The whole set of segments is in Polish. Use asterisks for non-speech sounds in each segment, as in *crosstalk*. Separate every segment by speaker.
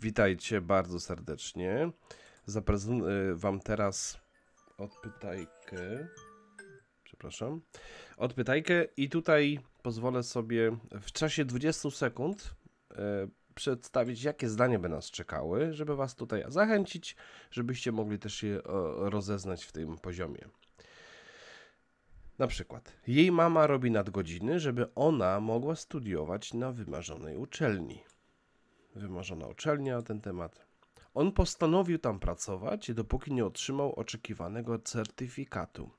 Speaker 1: Witajcie bardzo serdecznie. Zaprezentuję y, Wam teraz odpytajkę. Przepraszam. Odpytajkę i tutaj pozwolę sobie w czasie 20 sekund y, przedstawić, jakie zdania by nas czekały, żeby Was tutaj zachęcić, żebyście mogli też je rozeznać w tym poziomie. Na przykład, jej mama robi nadgodziny, żeby ona mogła studiować na wymarzonej uczelni wymarzona uczelnia na ten temat. On postanowił tam pracować, dopóki nie otrzymał oczekiwanego certyfikatu.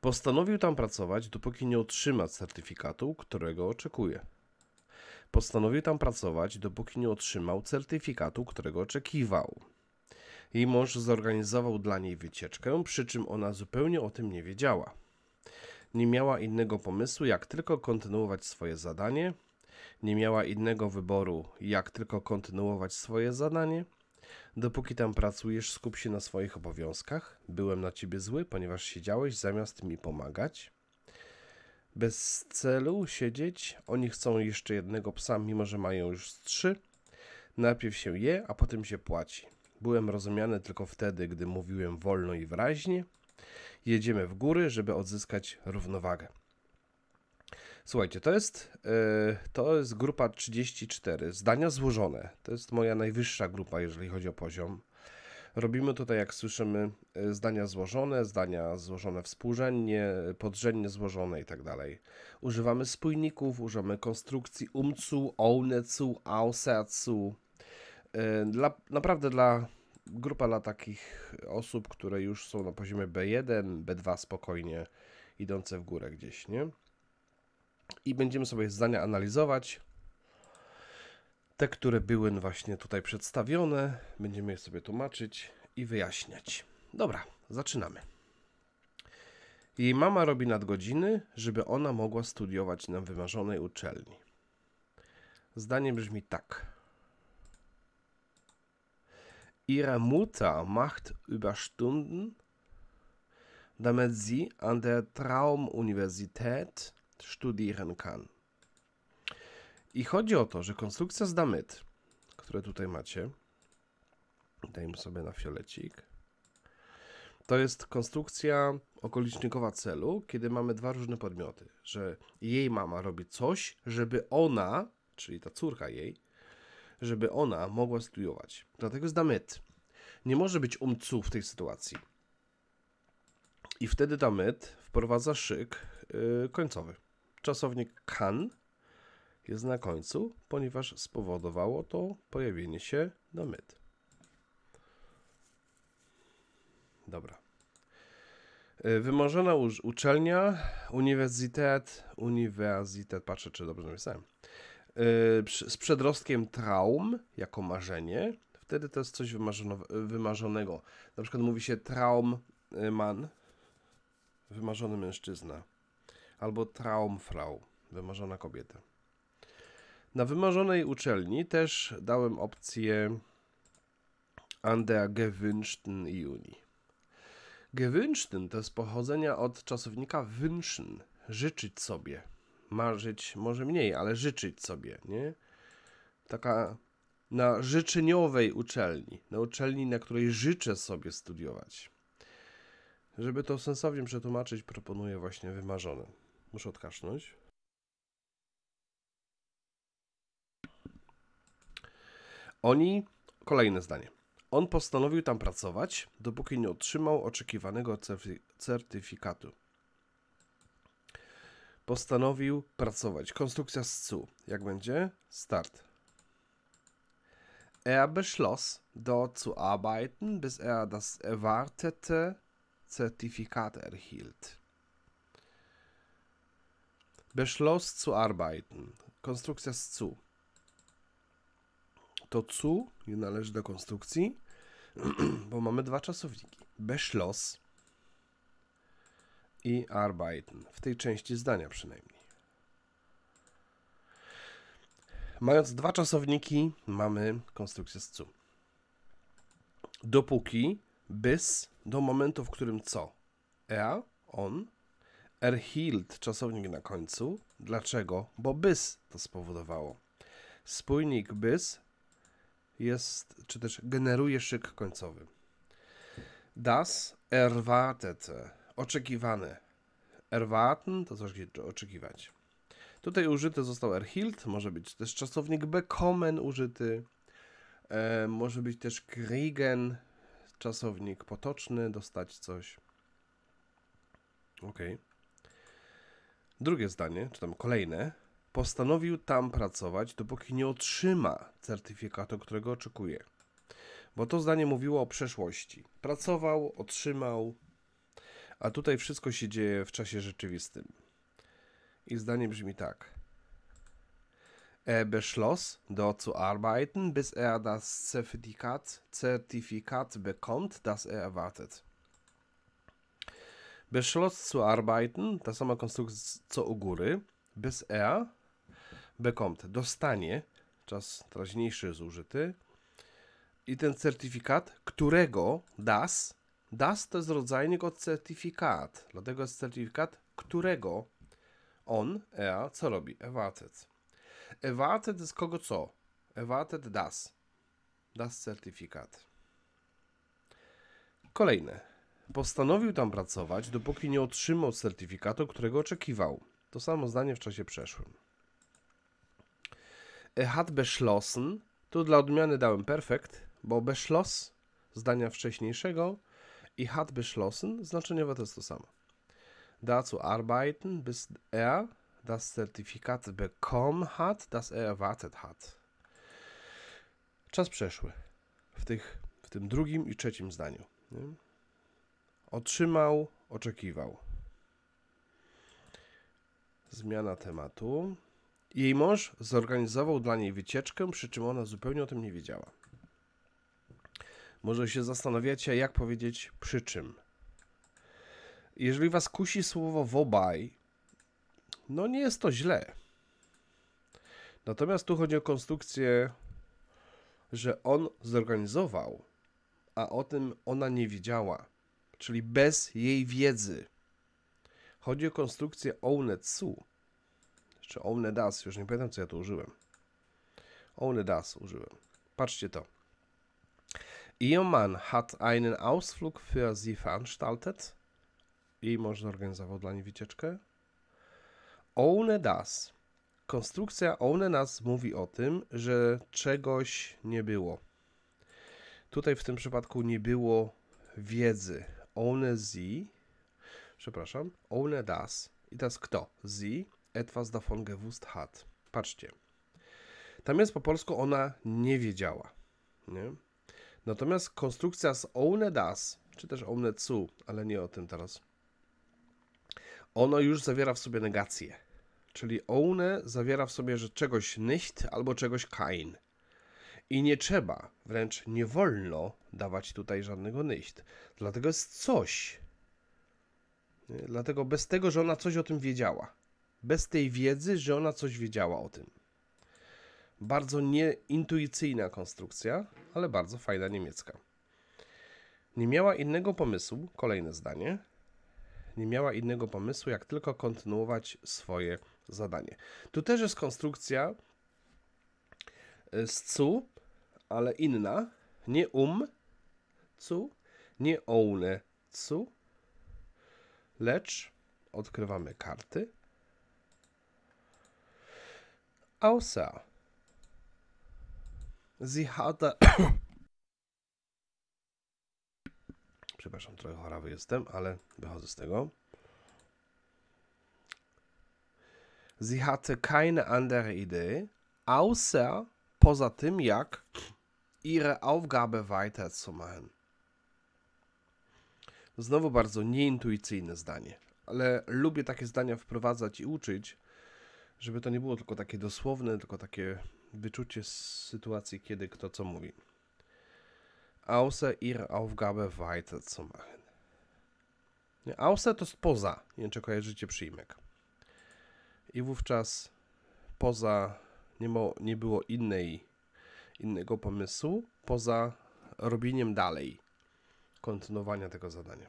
Speaker 1: Postanowił tam pracować, dopóki nie otrzyma certyfikatu, którego oczekuje. Postanowił tam pracować, dopóki nie otrzymał certyfikatu, którego oczekiwał. Jej mąż zorganizował dla niej wycieczkę, przy czym ona zupełnie o tym nie wiedziała. Nie miała innego pomysłu, jak tylko kontynuować swoje zadanie, nie miała innego wyboru, jak tylko kontynuować swoje zadanie? Dopóki tam pracujesz, skup się na swoich obowiązkach. Byłem na ciebie zły, ponieważ siedziałeś zamiast mi pomagać. Bez celu siedzieć, oni chcą jeszcze jednego psa, mimo że mają już trzy. Najpierw się je, a potem się płaci. Byłem rozumiany tylko wtedy, gdy mówiłem wolno i wyraźnie. Jedziemy w góry, żeby odzyskać równowagę. Słuchajcie, to jest, yy, to jest grupa 34, zdania złożone. To jest moja najwyższa grupa, jeżeli chodzi o poziom. Robimy tutaj, jak słyszymy, y, zdania złożone, zdania złożone współrzędnie, podrzędnie złożone i tak dalej. Używamy spójników, używamy konstrukcji umcu, ounecu, aosecu. Y, dla, naprawdę dla grupa dla takich osób, które już są na poziomie B1, B2 spokojnie, idące w górę gdzieś, nie? i będziemy sobie zdania analizować. Te, które były właśnie tutaj przedstawione, będziemy je sobie tłumaczyć i wyjaśniać. Dobra, zaczynamy. Jej mama robi nadgodziny, żeby ona mogła studiować na wymarzonej uczelni. Zdanie brzmi tak. Ihre Mutter macht Überstunden, damit sie an der Traumuniversität studieren kann. I chodzi o to, że konstrukcja z damyt, które tutaj macie, dajmy sobie na fiolecik, to jest konstrukcja okolicznikowa celu, kiedy mamy dwa różne podmioty, że jej mama robi coś, żeby ona, czyli ta córka jej, żeby ona mogła studiować. Dlatego z damyt. Nie może być umcu w tej sytuacji. I wtedy damyt wprowadza szyk yy, końcowy czasownik can jest na końcu, ponieważ spowodowało to pojawienie się na myt. Dobra. E, wymarzona uczelnia, uniwersytet, uniwersytet, patrzę czy dobrze napisałem, e, z przedrostkiem traum jako marzenie, wtedy to jest coś wymarzonego. Na przykład mówi się man, wymarzony mężczyzna albo Traumfrau, wymarzona kobieta. Na wymarzonej uczelni też dałem opcję an der gewünschten Juni. Gewünschten to z pochodzenia od czasownika wünschen, życzyć sobie. Marzyć może mniej, ale życzyć sobie, nie? Taka na życzeniowej uczelni, na uczelni, na której życzę sobie studiować. Żeby to sensownie przetłumaczyć, proponuję właśnie wymarzone. Muszę odkasznąć. Oni, kolejne zdanie. On postanowił tam pracować, dopóki nie otrzymał oczekiwanego certyfikatu. Postanowił pracować. Konstrukcja z CU. Jak będzie? Start. Er beschloss, dort zu arbeiten, bis er das erwartete Zertifikat erhielt. Beschloss zu arbeiten. Konstrukcja z zu. To zu nie należy do konstrukcji, *clears throat* bo mamy dwa czasowniki. Beschloss i arbeiten. W tej części zdania przynajmniej. Mając dwa czasowniki, mamy konstrukcję z zu. Dopóki, bis, do momentu, w którym co? Er, on, erhielt czasownik na końcu. Dlaczego? Bo bys to spowodowało. Spójnik bys jest, czy też generuje szyk końcowy. Das erwartet oczekiwane. Erwarten to coś oczekiwać. Tutaj użyty został erhielt, może być też czasownik bekommen użyty, e, może być też kriegen, czasownik potoczny, dostać coś. Okej. Okay. Drugie zdanie, czy tam kolejne, postanowił tam pracować, dopóki nie otrzyma certyfikatu, którego oczekuje. Bo to zdanie mówiło o przeszłości. Pracował, otrzymał, a tutaj wszystko się dzieje w czasie rzeczywistym. I zdanie brzmi tak. Er beschloss, dort zu arbeiten, bis er das Zertifikat, Zertifikat bekommt, das er erwartet bez Schloss zu arbeiten, ta sama konstrukcja co u góry, bez ea, bekommt, dostanie, czas teraźniejszy zużyty, i ten certyfikat, którego das, das to jest rodzajnik od certyfikat, dlatego jest certyfikat, którego on, ea, co robi? Ewatet. Ewatet z kogo co? Ewatet das. Das certyfikat. Kolejne. Postanowił tam pracować, dopóki nie otrzymał certyfikatu, którego oczekiwał. To samo zdanie w czasie przeszłym. Er hat beschlossen, tu dla odmiany dałem perfekt, bo beschloss zdania wcześniejszego i hat beschlossen znaczeniowe to jest to samo. Dazu arbeiten, bis er das Zertifikat bekommen hat, das er erwartet hat. Czas przeszły w, tych, w tym drugim i trzecim zdaniu. Nie? Otrzymał, oczekiwał. Zmiana tematu. Jej mąż zorganizował dla niej wycieczkę, przy czym ona zupełnie o tym nie wiedziała. Może się zastanawiacie, jak powiedzieć przy czym. Jeżeli was kusi słowo wobaj, no nie jest to źle. Natomiast tu chodzi o konstrukcję, że on zorganizował, a o tym ona nie wiedziała czyli bez jej wiedzy. Chodzi o konstrukcję Ownetsu, czy das, już nie pamiętam co ja tu użyłem. das użyłem. Patrzcie to. Ehemann hat einen Ausflug für sie veranstaltet. I może zorganizował dla niej wycieczkę. Ohne das. Konstrukcja ohne nas mówi o tym, że czegoś nie było. Tutaj w tym przypadku nie było wiedzy one sie, przepraszam, one das. I teraz kto? Zie etwas davon gewusst hat. Patrzcie. Tam jest po polsku ona nie wiedziała. Nie? Natomiast konstrukcja z one das, czy też one zu, ale nie o tym teraz. Ono już zawiera w sobie negację. Czyli one zawiera w sobie, że czegoś nicht albo czegoś kein. I nie trzeba, wręcz nie wolno dawać tutaj żadnego nyść. Dlatego jest coś. Dlatego bez tego, że ona coś o tym wiedziała. Bez tej wiedzy, że ona coś wiedziała o tym. Bardzo nieintuicyjna konstrukcja, ale bardzo fajna niemiecka. Nie miała innego pomysłu, kolejne zdanie. Nie miała innego pomysłu, jak tylko kontynuować swoje zadanie. Tu też jest konstrukcja e, z cu, ale inna, nie um, cu, nie one, cu, lecz odkrywamy karty. Außer sie hatte... Przepraszam, trochę chorawy jestem, ale wychodzę z tego. Sie hatte keine andere Idee, außer poza tym jak ihre Aufgabe weiterzumachen. Znowu bardzo nieintuicyjne zdanie, ale lubię takie zdania wprowadzać i uczyć, żeby to nie było tylko takie dosłowne, tylko takie wyczucie z sytuacji, kiedy kto co mówi. Außer ihre Aufgabe weiterzumachen. Außer to jest poza, nie wiem czy kojarzycie przyjmek. I wówczas poza nie, mo, nie było innej innego pomysłu poza robieniem dalej kontynuowania tego zadania.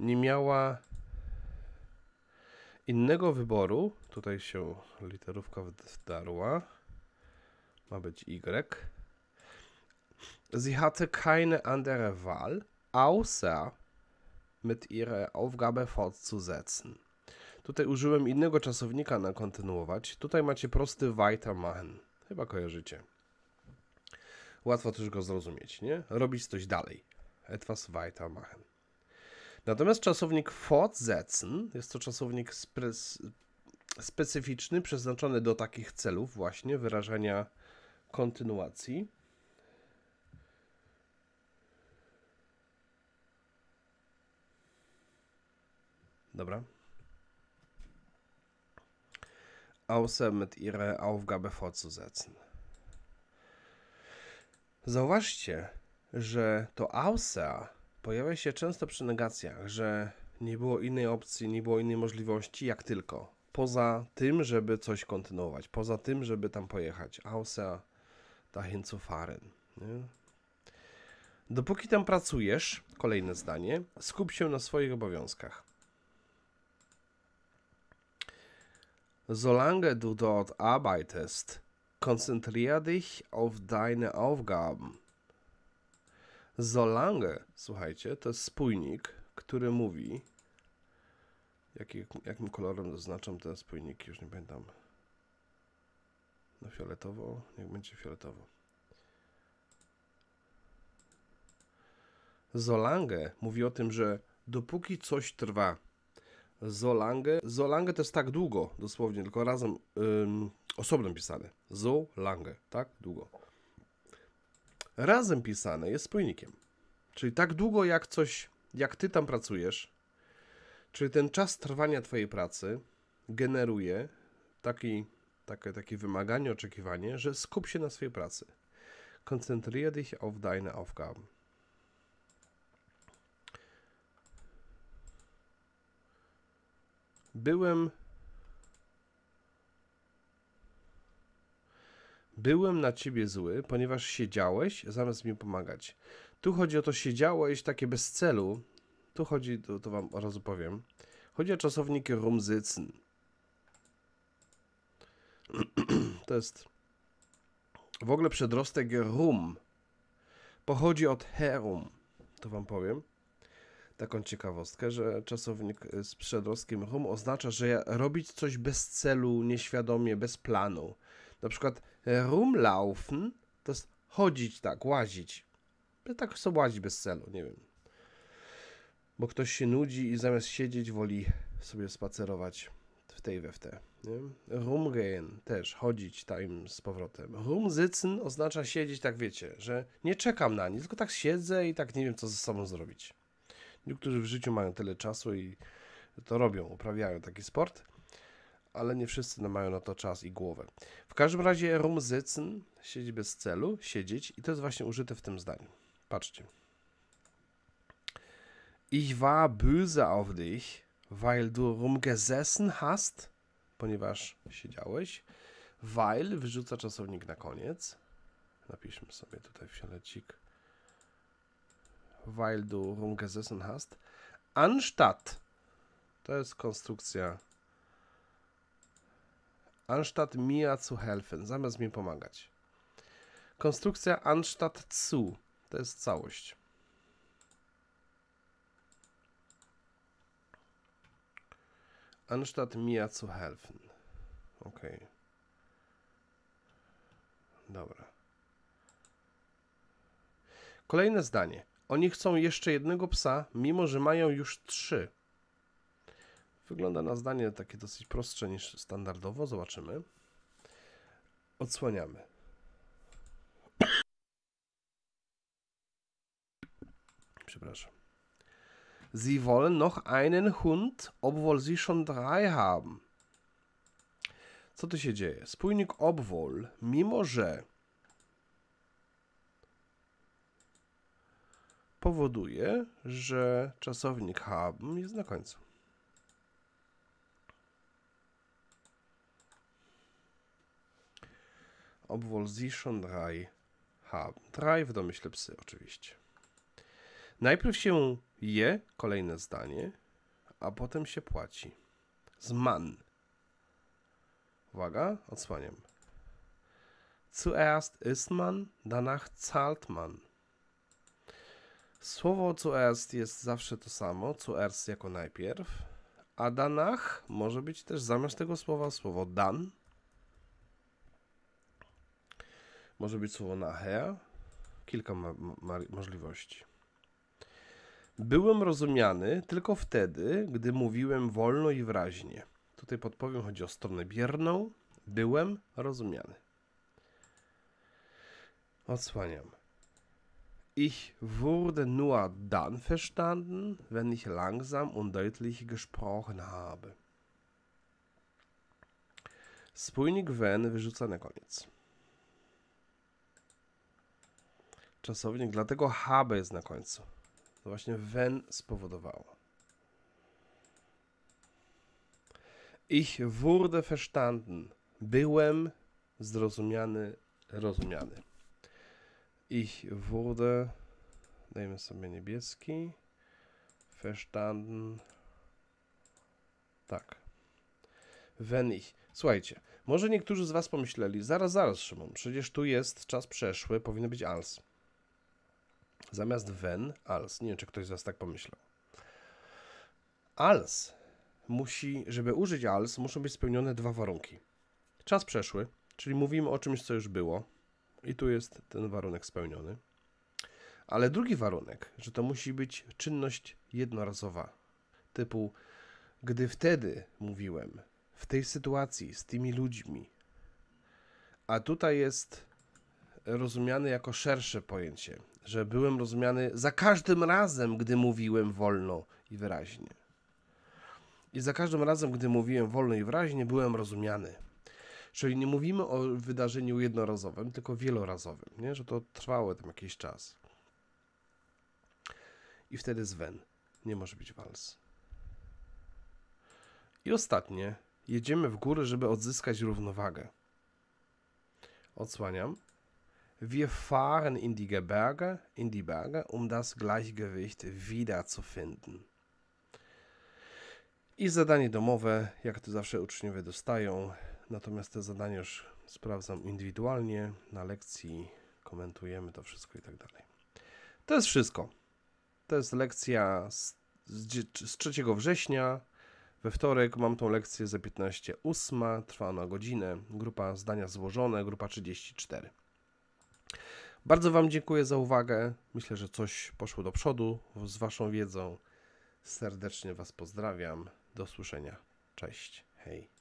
Speaker 1: Nie miała innego wyboru. Tutaj się literówka wdarła. Ma być Y. Sie hatte keine andere Wahl, außer mit ihrer Aufgabe fortzusetzen. Tutaj użyłem innego czasownika na kontynuować. Tutaj macie prosty weitermachen. Chyba kojarzycie. Łatwo też go zrozumieć, nie? Robić coś dalej. Etwas weitermachen. Natomiast czasownik fortsetzen jest to czasownik specyficzny, przeznaczony do takich celów właśnie, wyrażania kontynuacji. Dobra. außer mit ihrer Aufgabe fortzusetzen. Zauważcie, że to außer pojawia się często przy negacjach, że nie było innej opcji, nie było innej możliwości, jak tylko. Poza tym, żeby coś kontynuować, poza tym, żeby tam pojechać. Außer dahin zu fahren. Nie? Dopóki tam pracujesz, kolejne zdanie, skup się na swoich obowiązkach. Solange du dort arbeitest, konzentrier dich auf deine Aufgaben. Solange, słuchajcie, to jest spójnik, który mówi, jaki, jakim kolorem zaznaczam ten spójnik, już nie pamiętam. No fioletowo, niech będzie fioletowo. Zolange mówi o tym, że dopóki coś trwa, Zolange, Zolange też tak długo, dosłownie, tylko razem, ym, osobno pisane. Zolange, tak długo. Razem pisane jest spójnikiem. Czyli tak długo, jak coś, jak ty tam pracujesz, czyli ten czas trwania twojej pracy generuje taki, takie, takie wymaganie, oczekiwanie, że skup się na swojej pracy. Konzentriere dich auf deine Aufgaben. Byłem... Byłem na ciebie zły, ponieważ siedziałeś zamiast mi pomagać. Tu chodzi o to siedziałeś takie bez celu. Tu chodzi, to, to wam od razu powiem. Chodzi o czasownik rumzycn. *clears throat* To jest w ogóle przedrostek rum. Pochodzi od herum. To wam powiem taką ciekawostkę, że czasownik e, z przedrostkiem hum oznacza, że robić coś bez celu, nieświadomie, bez planu. Na przykład e, rumlaufen to jest chodzić tak, łazić. Tak sobie łazić bez celu, nie wiem. Bo ktoś się nudzi i zamiast siedzieć woli sobie spacerować w tej we w te. Rumgehen też, chodzić tam z powrotem. Rumsitzen oznacza siedzieć, tak wiecie, że nie czekam na nic, tylko tak siedzę i tak nie wiem, co ze sobą zrobić. Niektórzy w życiu mają tyle czasu i to robią, uprawiają taki sport, ale nie wszyscy mają na to czas i głowę. W każdym razie rumsitzen, siedzieć bez celu, siedzieć i to jest właśnie użyte w tym zdaniu. Patrzcie. Ich war böse auf dich, weil du rumgesessen hast, ponieważ siedziałeś. Weil wyrzuca czasownik na koniec. Napiszmy sobie tutaj w fiolecik weil du rumgesessen hast, anstatt, to jest konstrukcja, anstatt mir zu helfen, zamiast mi pomagać. Konstrukcja anstatt zu, to jest całość. Anstatt mir zu helfen. Ok. Dobra. Kolejne zdanie. Oni chcą jeszcze jednego psa, mimo że mają już trzy. Wygląda na zdanie takie dosyć prostsze niż standardowo. Zobaczymy. Odsłaniamy. Przepraszam. Sie wollen noch einen Hund, obwohl sie schon drei haben. Co tu się dzieje? Spójnik obwohl, mimo że powoduje, że czasownik hab jest na końcu. obwohl sie schon drei haben. w domyśle psy, oczywiście. Najpierw się je, kolejne zdanie, a potem się płaci. Z man. Uwaga, odsłaniam. Zuerst ist man, danach zahlt man. Słowo erst jest zawsze to samo, erst jako najpierw, a danach może być też zamiast tego słowa słowo dan. Może być słowo nahea. Kilka możliwości. Byłem rozumiany tylko wtedy, gdy mówiłem wolno i wyraźnie. Tutaj podpowiem, chodzi o stronę bierną. Byłem rozumiany. Odsłaniam. Ich wurde nur dann verstanden, wenn ich langsam und deutlich gesprochen habe. Spójnik when wyrzucany koniec. Czasownik, dlatego habe jest na końcu. To właśnie when spowodowało. Ich wurde verstanden. Byłem zrozumiany, rozumiany. Ich wurde, dajmy sobie niebieski, verstanden. Tak. Wenn ich. Słuchajcie, może niektórzy z Was pomyśleli, zaraz, zaraz Szymon, przecież tu jest czas przeszły, powinno być als. Zamiast wen, als. Nie wiem, czy ktoś z Was tak pomyślał. Als musi, żeby użyć als, muszą być spełnione dwa warunki. Czas przeszły, czyli mówimy o czymś, co już było, i tu jest ten warunek spełniony. Ale drugi warunek, że to musi być czynność jednorazowa. Typu, gdy wtedy mówiłem, w tej sytuacji, z tymi ludźmi. A tutaj jest rozumiany jako szersze pojęcie, że byłem rozumiany za każdym razem, gdy mówiłem wolno i wyraźnie. I za każdym razem, gdy mówiłem wolno i wyraźnie, byłem rozumiany. Czyli nie mówimy o wydarzeniu jednorazowym, tylko wielorazowym, nie? że to trwało tam jakiś czas. I wtedy Sven. Nie może być wals. I ostatnie. Jedziemy w górę, żeby odzyskać równowagę. Odsłaniam. Wir fahren in die Gebirge, in die Berge, um das Gleichgewicht wiederzufinden. I zadanie domowe, jak to zawsze uczniowie dostają, Natomiast te zadania już sprawdzam indywidualnie na lekcji, komentujemy to wszystko i tak dalej. To jest wszystko. To jest lekcja z, z 3 września. We wtorek mam tą lekcję za 15.08, trwa ona godzinę. Grupa zdania złożone, grupa 34. Bardzo Wam dziękuję za uwagę. Myślę, że coś poszło do przodu z Waszą wiedzą. Serdecznie Was pozdrawiam. Do słyszenia. Cześć. Hej.